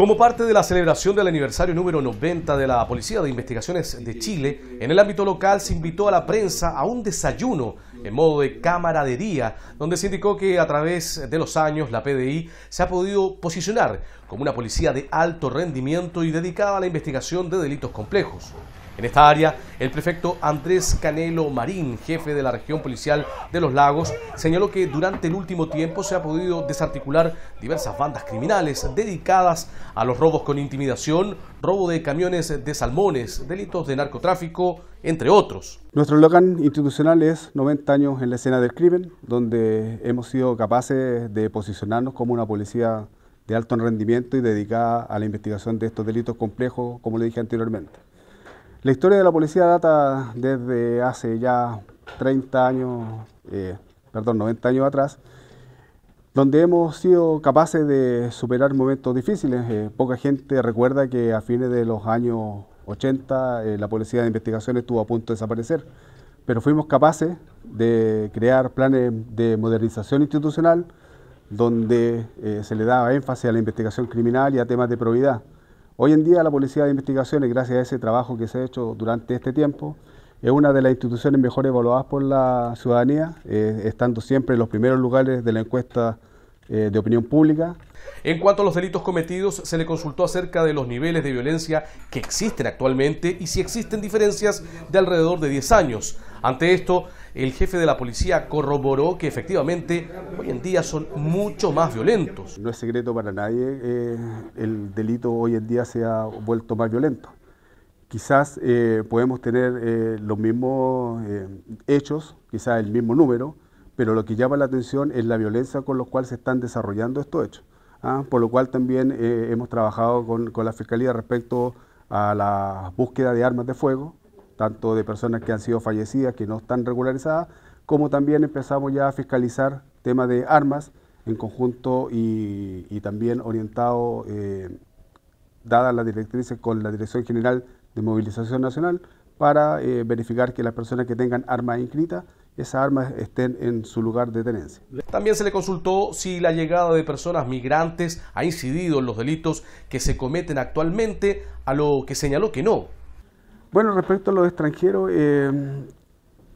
Como parte de la celebración del aniversario número 90 de la Policía de Investigaciones de Chile, en el ámbito local se invitó a la prensa a un desayuno en modo de camaradería, donde se indicó que a través de los años la PDI se ha podido posicionar como una policía de alto rendimiento y dedicada a la investigación de delitos complejos. En esta área, el prefecto Andrés Canelo Marín, jefe de la región policial de Los Lagos, señaló que durante el último tiempo se ha podido desarticular diversas bandas criminales dedicadas a los robos con intimidación, robo de camiones de salmones, delitos de narcotráfico, entre otros. Nuestro local institucional es 90 años en la escena del crimen, donde hemos sido capaces de posicionarnos como una policía de alto rendimiento y dedicada a la investigación de estos delitos complejos, como le dije anteriormente. La historia de la policía data desde hace ya 30 años, eh, perdón, 90 años atrás, donde hemos sido capaces de superar momentos difíciles. Eh, poca gente recuerda que a fines de los años 80 eh, la policía de investigación estuvo a punto de desaparecer, pero fuimos capaces de crear planes de modernización institucional donde se le daba énfasis a la investigación criminal y a temas de probidad. Hoy en día la Policía de Investigaciones, gracias a ese trabajo que se ha hecho durante este tiempo, es una de las instituciones mejor evaluadas por la ciudadanía, eh, estando siempre en los primeros lugares de la encuesta eh, de opinión pública. En cuanto a los delitos cometidos, se le consultó acerca de los niveles de violencia que existen actualmente y si existen diferencias de alrededor de 10 años. Ante esto, el jefe de la policía corroboró que efectivamente hoy en día son mucho más violentos. No es secreto para nadie, eh, el delito hoy en día se ha vuelto más violento. Quizás eh, podemos tener los mismos hechos, quizás el mismo número, pero lo que llama la atención es la violencia con la cual se están desarrollando estos hechos. ¿ah? Por lo cual también eh, hemos trabajado con, la Fiscalía respecto a la búsqueda de armas de fuego, tanto de personas que han sido fallecidas, que no están regularizadas, como también empezamos ya a fiscalizar temas de armas en conjunto y, también orientado, eh, dada dadas las directrices con la Dirección General de Movilización Nacional, para eh, verificar que las personas que tengan armas inscritas esas armas estén en su lugar de tenencia. También se le consultó si la llegada de personas migrantes ha incidido en los delitos que se cometen actualmente, a lo que señaló que no. Bueno, respecto a los extranjeros, eh,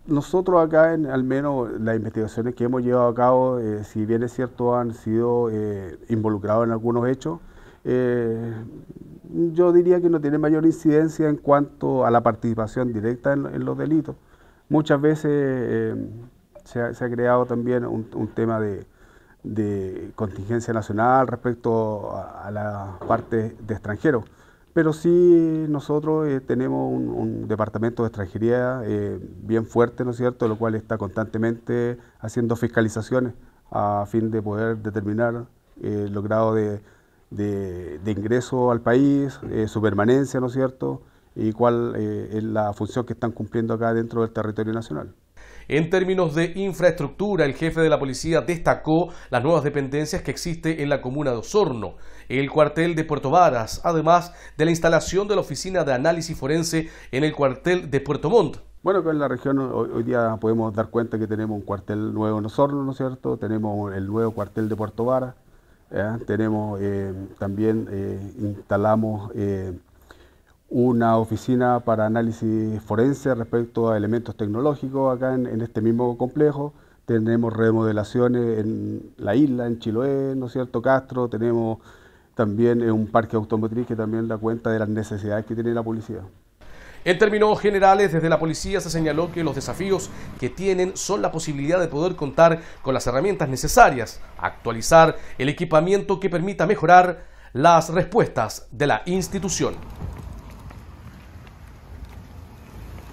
nosotros acá, en, al menos las investigaciones que hemos llevado a cabo, eh, si bien es cierto, han sido eh, involucrados en algunos hechos, yo diría que no tiene mayor incidencia en cuanto a la participación directa en los delitos. Muchas veces eh, se, ha, creado también un, tema de, contingencia nacional respecto a, la parte de extranjeros. Pero sí nosotros eh, tenemos un, departamento de extranjería eh, bien fuerte, ¿no es cierto?, lo cual está constantemente haciendo fiscalizaciones a fin de poder determinar los grados de, ingreso al país, su permanencia, ¿no es cierto?, y cuál eh, es la función que están cumpliendo acá dentro del territorio nacional. En términos de infraestructura, el jefe de la policía destacó las nuevas dependencias que existen en la comuna de Osorno, el cuartel de Puerto Varas, además de la instalación de la oficina de análisis forense en el cuartel de Puerto Montt. Bueno, que en la región hoy, día podemos dar cuenta que tenemos un cuartel nuevo en Osorno, ¿no es cierto? Tenemos el nuevo cuartel de Puerto Varas, tenemos eh, también eh, instalamos una oficina para análisis forense respecto a elementos tecnológicos acá en, este mismo complejo, tenemos remodelaciones en la isla, en Chiloé, ¿no es cierto?, Castro, tenemos también eh, un parque automotriz que también da cuenta de las necesidades que tiene la policía. En términos generales, desde la policía se señaló que los desafíos que tienen son la posibilidad de poder contar con las herramientas necesarias, actualizar el equipamiento que permita mejorar las respuestas de la institución.